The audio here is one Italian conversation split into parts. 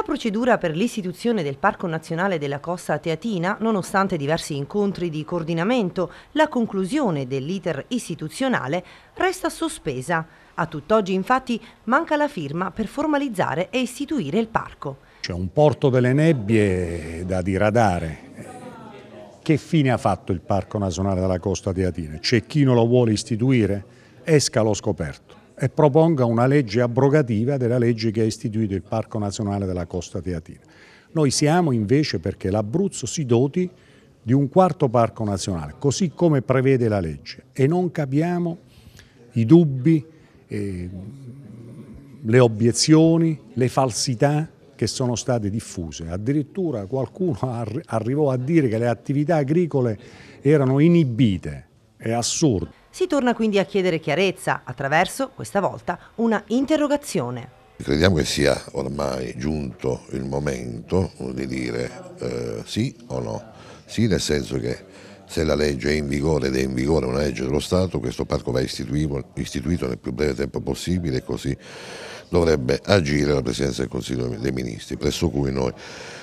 La procedura per l'istituzione del Parco Nazionale della Costa Teatina, nonostante diversi incontri di coordinamento, la conclusione dell'iter istituzionale resta sospesa. A tutt'oggi infatti manca la firma per formalizzare e istituire il parco. C'è un porto delle nebbie da diradare. Che fine ha fatto il Parco Nazionale della Costa Teatina? C'è chi non lo vuole istituire? Esca lo scoperto e proponga una legge abrogativa della legge che ha istituito il Parco Nazionale della Costa Teatina. Noi siamo invece perché l'Abruzzo si doti di un quarto parco nazionale, così come prevede la legge, e non capiamo i dubbi, eh, le obiezioni, le falsità che sono state diffuse. Addirittura qualcuno ar arrivò a dire che le attività agricole erano inibite, è assurdo. Si torna quindi a chiedere chiarezza attraverso, questa volta, una interrogazione. Crediamo che sia ormai giunto il momento di dire eh, sì o no. Sì nel senso che se la legge è in vigore ed è in vigore una legge dello Stato, questo parco va istituito, istituito nel più breve tempo possibile e così dovrebbe agire la Presidenza del Consiglio dei Ministri, presso cui noi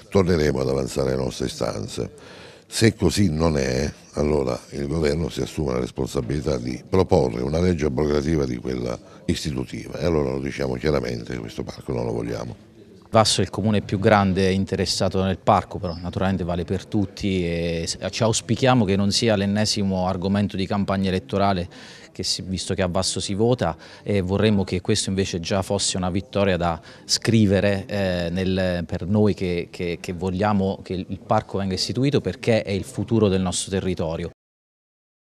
torneremo ad avanzare le nostre istanze. Se così non è, allora il governo si assume la responsabilità di proporre una legge abrogativa di quella istitutiva e allora lo diciamo chiaramente questo parco non lo vogliamo. Vasso è il comune più grande interessato nel parco, però naturalmente vale per tutti e ci auspichiamo che non sia l'ennesimo argomento di campagna elettorale che si, visto che a Vasso si vota e vorremmo che questo invece già fosse una vittoria da scrivere eh, nel, per noi che, che, che vogliamo che il parco venga istituito perché è il futuro del nostro territorio.